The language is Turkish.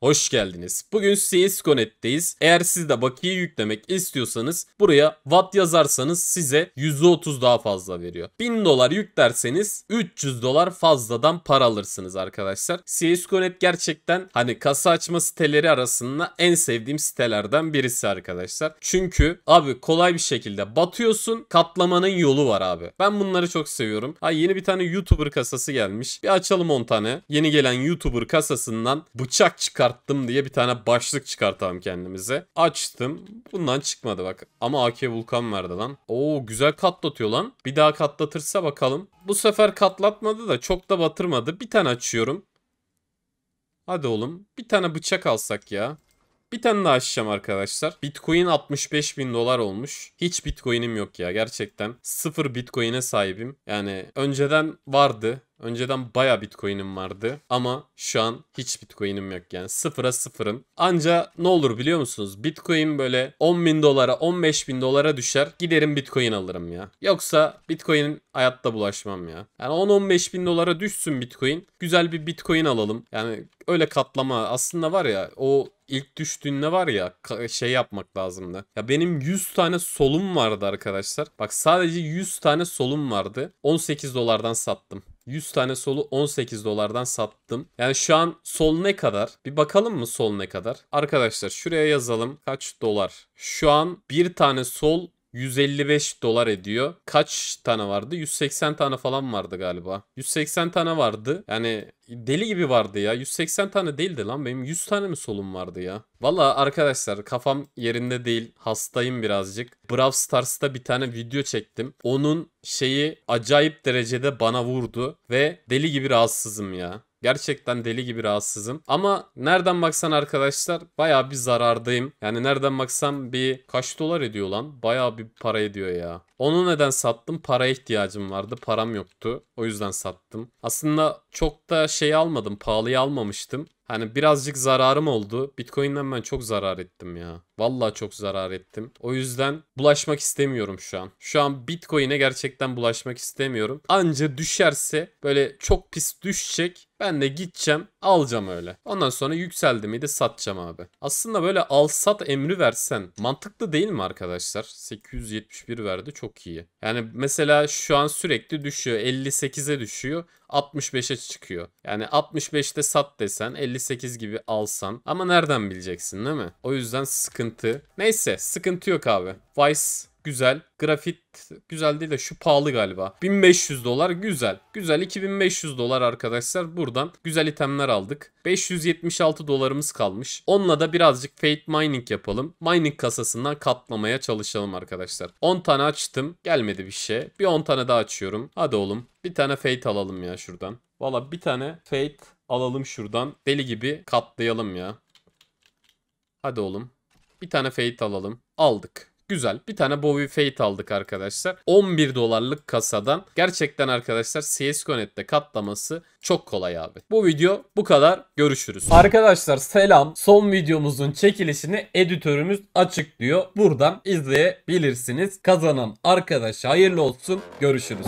Hoş geldiniz. Bugün CSConnect'teyiz. Eğer siz de bakiye yüklemek istiyorsanız buraya watt yazarsanız size %30 daha fazla veriyor. 1000 dolar yüklerseniz 300 dolar fazladan para alırsınız arkadaşlar. CSConnect gerçekten hani kasa açma siteleri arasında en sevdiğim sitelerden birisi arkadaşlar. Çünkü abi kolay bir şekilde batıyorsun katlamanın yolu var abi. Ben bunları çok seviyorum. Ha yeni bir tane YouTuber kasası gelmiş. Bir açalım 10 tane. Yeni gelen YouTuber kasasından bıçak çıkar çıkarttım diye bir tane başlık çıkartalım kendimize. Açtım. Bundan çıkmadı bak. Ama AK Vulkan verdi lan. Oo güzel katlatıyor lan. Bir daha katlatırsa bakalım. Bu sefer katlatmadı da çok da batırmadı. Bir tane açıyorum. Hadi oğlum. Bir tane bıçak alsak ya. Bir tane daha açacağım arkadaşlar. Bitcoin 65 bin dolar olmuş. Hiç bitcoinim yok ya gerçekten. Sıfır bitcoin'e sahibim. Yani önceden vardı. Önceden baya bitcoin'im vardı ama şu an hiç bitcoin'im yok yani sıfıra sıfırım. Anca ne olur biliyor musunuz? Bitcoin böyle 10 bin dolara 15 bin dolara düşer giderim bitcoin alırım ya. Yoksa bitcoin hayatta bulaşmam ya. Yani 10-15 bin dolara düşsün bitcoin güzel bir bitcoin alalım. Yani öyle katlama aslında var ya o ilk düştüğünde var ya şey yapmak lazımdı. Ya benim 100 tane solum vardı arkadaşlar. Bak sadece 100 tane solum vardı. 18 dolardan sattım. 100 tane solu 18 dolardan sattım. Yani şu an sol ne kadar? Bir bakalım mı sol ne kadar? Arkadaşlar şuraya yazalım. Kaç dolar? Şu an bir tane sol 155 dolar ediyor. Kaç tane vardı? 180 tane falan vardı galiba. 180 tane vardı. Yani deli gibi vardı ya. 180 tane değildi lan benim 100 tane mi solum vardı ya? Valla arkadaşlar kafam yerinde değil. Hastayım birazcık. Brawl Stars'ta bir tane video çektim. Onun şeyi acayip derecede bana vurdu ve deli gibi rahatsızım ya. Gerçekten deli gibi rahatsızım. Ama nereden baksan arkadaşlar baya bir zarardayım. Yani nereden baksam bir kaç dolar ediyor lan? Baya bir para ediyor ya. Onu neden sattım? Para ihtiyacım vardı. Param yoktu. O yüzden sattım. Aslında çok da şey almadım. Pahalıya almamıştım. Hani birazcık zararım oldu. Bitcoin'den ben çok zarar ettim ya. Vallahi çok zarar ettim. O yüzden bulaşmak istemiyorum şu an. Şu an Bitcoin'e gerçekten bulaşmak istemiyorum. Anca düşerse böyle çok pis düşecek. Ben de gideceğim alacağım öyle. Ondan sonra yükseldi miydi satacağım abi. Aslında böyle al sat emri versen mantıklı değil mi arkadaşlar? 871 verdi çok iyi. Yani mesela şu an sürekli düşüyor. 58'e düşüyor. 65'e çıkıyor. Yani 65'te sat desen 58 gibi alsan ama nereden bileceksin değil mi? O yüzden sıkıntı. Neyse sıkıntı yok abi. Vice Güzel. Grafit güzel değil de şu pahalı galiba. 1500 dolar güzel. Güzel 2500 dolar arkadaşlar buradan güzel itemler aldık. 576 dolarımız kalmış. Onunla da birazcık Fate Mining yapalım. Mining kasasından katlamaya çalışalım arkadaşlar. 10 tane açtım. Gelmedi bir şey. Bir 10 tane daha açıyorum. Hadi oğlum. Bir tane Fate alalım ya şuradan. Valla bir tane Fate alalım şuradan. Deli gibi katlayalım ya. Hadi oğlum. Bir tane Fate alalım. Aldık. Güzel. Bir tane Bowie Fate aldık arkadaşlar. 11 dolarlık kasadan. Gerçekten arkadaşlar CSGO.net'te katlaması çok kolay abi. Bu video bu kadar. Görüşürüz. Arkadaşlar selam. Son videomuzun çekilişini editörümüz açıklıyor. Buradan izleyebilirsiniz. Kazanan arkadaş hayırlı olsun. Görüşürüz.